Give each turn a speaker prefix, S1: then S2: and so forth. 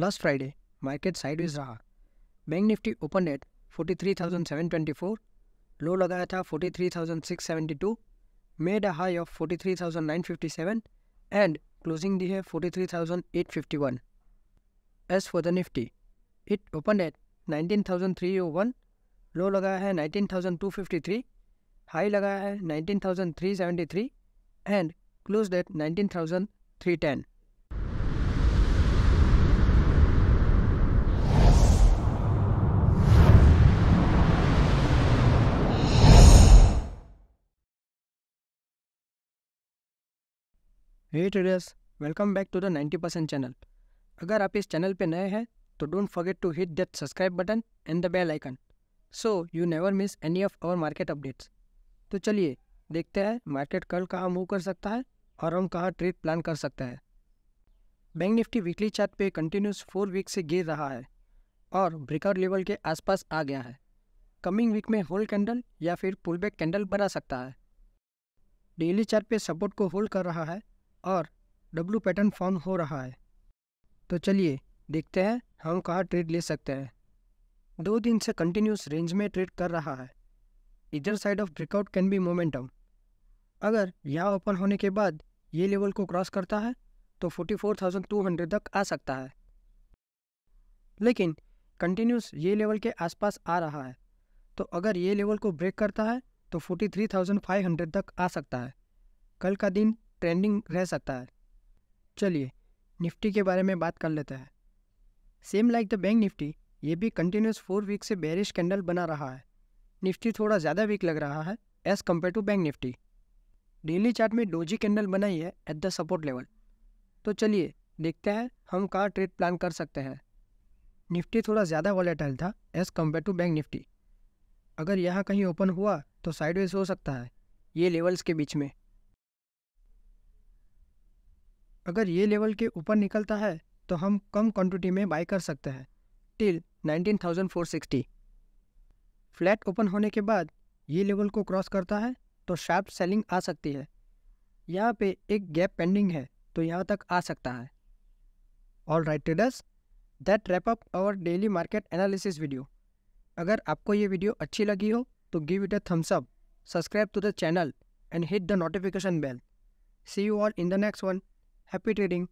S1: Last Friday market sideways रहा bank Nifty open rate 43,724 low लगाया था 43,672 made a high of 43,957 and closing दी है 43,851 as for the Nifty it open at 19,301 low लगाया है 19,253 high लगाया है 19,373 and close that 19,310 hey traders welcome back to the 90 percent channel अगर आप इस चैनल पे नए हैं तो don't forget to hit that subscribe button and the bell icon so you never miss any of our market updates तो चलिए देखते हैं मार्केट कल कहाँ मूव कर सकता है और हम कहाँ ट्रेड प्लान कर सकते हैं बैंक निफ्टी वीकली चार्ट पे कंटिन्यूस फोर वीक से गिर रहा है और ब्रेकआउट लेवल के आसपास आ गया है कमिंग वीक में होल्ड कैंडल या फिर पुलबैक कैंडल बना सकता है डेली चार्ट पे सपोर्ट को होल्ड कर रहा है और डब्लू पैटर्न फॉर्म हो रहा है तो चलिए देखते हैं हम कहाँ ट्रेड ले सकते हैं दो दिन से कंटिन्यूस रेंज में ट्रेड कर रहा है इधर side of breakout can be momentum अगर यहाँ ओपन होने के बाद ये लेवल को क्रॉस करता है तो 44,200 तक आ सकता है लेकिन कंटिन्यूस ये लेवल के आसपास आ रहा है तो अगर ये लेवल को ब्रेक करता है तो 43,500 तक आ सकता है कल का दिन ट्रेंडिंग रह सकता है चलिए निफ्टी के बारे में बात कर लेते हैं same like the bank Nifty ये भी कंटिन्यूस फोर वीक से बेरिश कैंडल बना रहा है निफ्टी थोड़ा ज़्यादा वीक लग रहा है as compare to bank Nifty daily chart में डोजी कैंडल बनाई है एट द सपोर्ट लेवल तो चलिए देखते हैं हम कहाँ ट्रेड प्लान कर सकते हैं निफ्टी थोड़ा ज़्यादा वॉलेटाइल था as compare to bank Nifty अगर यहाँ कहीं ओपन हुआ तो साइडवेज हो सकता है ये लेवल्स के बीच में अगर ये लेवल के ऊपर निकलता है तो हम कम क्वांटिटी में बाई कर सकते हैं टिल 19,460 फ्लैट ओपन होने के बाद ये लेवल को क्रॉस करता है तो शार्प सेलिंग आ सकती है यहाँ पे एक गैप पेंडिंग है तो यहाँ तक आ सकता है all right traders that wrap up our daily market analysis video अगर आपको ये वीडियो अच्छी लगी हो तो give it a thumbs up subscribe to the channel and hit the notification bell see you all in the next one Happy trading.